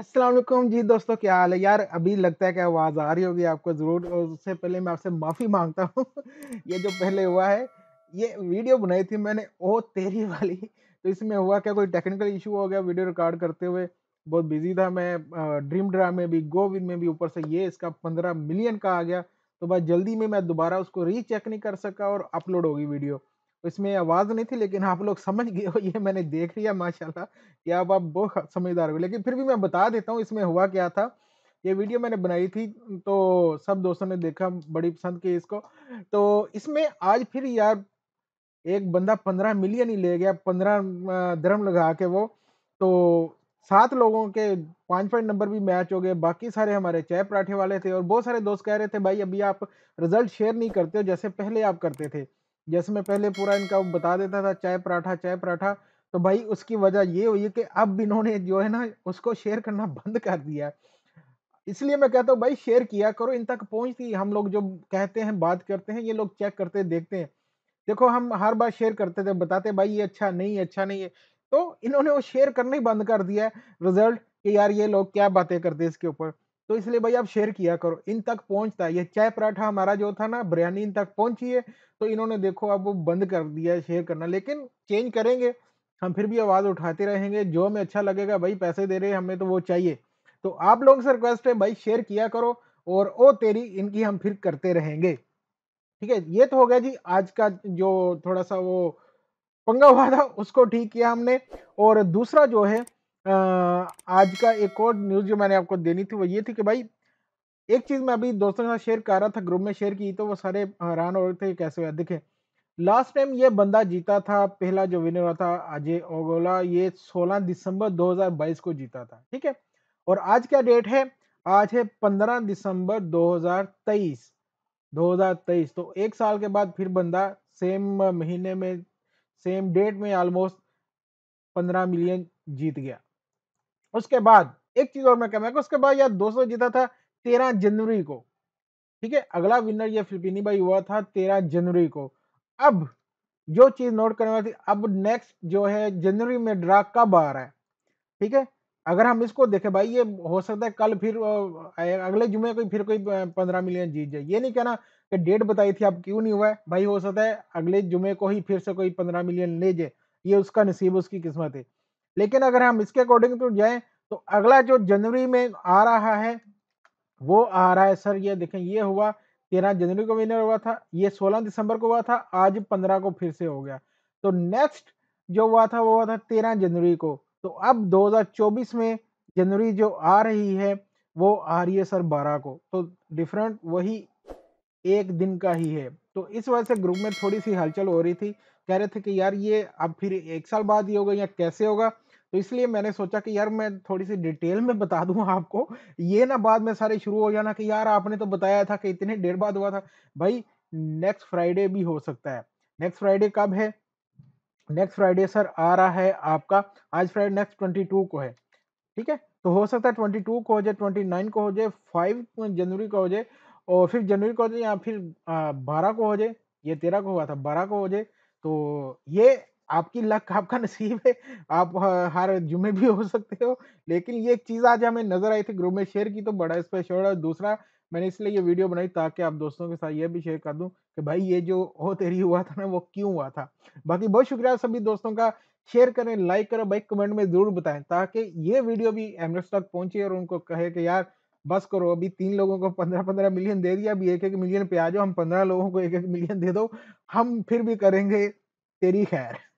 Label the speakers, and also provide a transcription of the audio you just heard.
Speaker 1: असलम जी दोस्तों क्या हाल है यार अभी लगता है कि आवाज़ आ रही होगी आपको ज़रूर और उससे पहले मैं आपसे माफ़ी मांगता हूँ ये जो पहले हुआ है ये वीडियो बनाई थी मैंने ओ तेरी वाली तो इसमें हुआ क्या कोई टेक्निकल इशू हो गया वीडियो रिकॉर्ड करते हुए बहुत बिजी था मैं ड्रीम ड्रा में भी गोविंद में भी ऊपर से ये इसका पंद्रह मिलियन का आ गया तो बस जल्दी में मैं दोबारा उसको रीचेक नहीं कर सका और अपलोड होगी वीडियो इसमें आवाज़ नहीं थी लेकिन आप लोग समझ गए हो ये मैंने देख लिया माशाल्लाह कि आप आप बहुत समझदार हो लेकिन फिर भी मैं बता देता हूँ इसमें हुआ क्या था ये वीडियो मैंने बनाई थी तो सब दोस्तों ने देखा बड़ी पसंद की इसको तो इसमें आज फिर यार एक बंदा पंद्रह मिलियन ही ले गया पंद्रह धर्म लगा के वो तो सात लोगों के पाँच पॉइंट नंबर भी मैच हो गए बाकी सारे हमारे चाय पराठे वाले थे और बहुत सारे दोस्त कह रहे थे भाई अभी आप रिजल्ट शेयर नहीं करते हो जैसे पहले आप करते थे जैसे मैं पहले पूरा इनका बता देता था चाय पराठा चाय पराठा तो भाई उसकी वजह ये हुई कि अब इन्होंने जो है ना उसको शेयर करना बंद कर दिया इसलिए मैं कहता हूँ भाई शेयर किया करो इन तक पहुँचती हम लोग जो कहते हैं बात करते हैं ये लोग चेक करते देखते हैं देखो हम हर बार शेयर करते थे बताते भाई ये अच्छा नहीं अच्छा नहीं है तो इन्होंने वो शेयर करना ही बंद कर दिया रिजल्ट कि यार ये लोग क्या बातें करते इसके ऊपर तो इसलिए भाई आप शेयर किया करो इन तक पहुंचता है ये चाय पराठा हमारा जो था ना बिरयानी इन तक पहुंची है तो इन्होंने देखो अब वो बंद कर दिया शेयर करना लेकिन चेंज करेंगे हम फिर भी आवाज़ उठाते रहेंगे जो हमें अच्छा लगेगा भाई पैसे दे रहे हैं हमें तो वो चाहिए तो आप लोगों से रिक्वेस्ट है भाई शेयर किया करो और ओ तेरी इनकी हम फिर करते रहेंगे ठीक है ये तो हो गया जी आज का जो थोड़ा सा वो पंगा हुआ था उसको ठीक किया हमने और दूसरा जो है आज का एक और न्यूज़ जो मैंने आपको देनी थी वो ये थी कि भाई एक चीज़ मैं अभी दोस्तों के साथ शेयर कर रहा था ग्रुप में शेयर की तो वो सारे हैरान हो रहे थे कैसे हुआ देखे लास्ट टाइम ये बंदा जीता था पहला जो विनर हुआ था अजय ओगोला ये 16 दिसंबर 2022 को जीता था ठीक है और आज क्या डेट है आज है 15 दिसंबर 2023 2023 तो एक साल के बाद फिर बंदा सेम महीने में सेम डेट में ऑलमोस्ट 15 मिलियन जीत गया उसके बाद एक चीज और मैं मैं उसके बाद यार दोस्तों जीता था तेरह जनवरी को ठीक है अगला विनर ये फिलिपिनी भाई हुआ था तेरह जनवरी को अब जो चीज नोट करने वाली थी अब नेक्स्ट जो है जनवरी में ड्रा कब आ रहा है ठीक है अगर हम इसको देखें भाई ये हो सकता है कल फिर अगले जुमे कोई फिर कोई पंद्रह मिलियन जीत जाए ये नहीं कहना कि डेट बताई थी अब क्यों नहीं हुआ है भाई हो सकता है अगले जुमे को ही फिर से कोई पंद्रह मिलियन ले जाए ये उसका नसीब उसकी किस्मत है लेकिन अगर हम इसके अकॉर्डिंग तो जाए तो अगला जो जनवरी में आ रहा है वो आ रहा है सर ये देखें ये हुआ तेरह जनवरी को विनर हुआ था ये सोलह दिसंबर को हुआ था आज पंद्रह को फिर से हो गया तो नेक्स्ट जो हुआ था वो हुआ था तेरह जनवरी को तो अब 2024 में जनवरी जो आ रही है वो आ रही है सर बारह को तो डिफरेंट वही एक दिन का ही है तो इस वजह से ग्रुप में थोड़ी सी हलचल हो रही थी कह रहे थे कि यार ये अब फिर एक साल बाद ही होगा या कैसे होगा तो इसलिए मैंने सोचा कि यार मैं थोड़ी सी डिटेल में बता दूं आपको ये ना बाद में सारे शुरू हो जाना कि यार आपने तो बताया था कि इतने देर बाद हुआ था भाई नेक्स्ट फ्राइडे भी हो सकता है नेक्स्ट फ्राइडे कब है नेक्स्ट फ्राइडे सर आ रहा है आपका आज फ्राइडे नेक्स्ट ट्वेंटी टू को है ठीक है तो हो सकता है ट्वेंटी टू को हो जाए ट्वेंटी नाइन को हो जाए फाइव जनवरी को हो जाए और फिफ्थ जनवरी को हो जाए या फिर बारह को हो जाए ये तेरह को हुआ था बारह को हो जाए तो ये आपकी लक आपका नसीब है आप हर जुमे भी हो सकते हो लेकिन ये एक चीज़ आज हमें नज़र आई थी ग्रुप में शेयर की तो बड़ा इस पर और दूसरा मैंने इसलिए ये वीडियो बनाई ताकि आप दोस्तों के साथ ये भी शेयर कर दूं कि भाई ये जो हो तेरी हुआ था ना वो क्यों हुआ था बाकी बहुत शुक्रिया सभी दोस्तों का शेयर करें लाइक करें भाई कमेंट में ज़रूर बताएं ताकि ये वीडियो भी एमरेस्ट तक पहुंचे और उनको कहे कि यार बस करो अभी तीन लोगों को पंद्रह पंद्रह मिलियन दे दिया अभी एक एक मिलियन पे आ जाओ हम पंद्रह लोगों को एक एक मिलियन दे दो हम फिर भी करेंगे तेरी खैर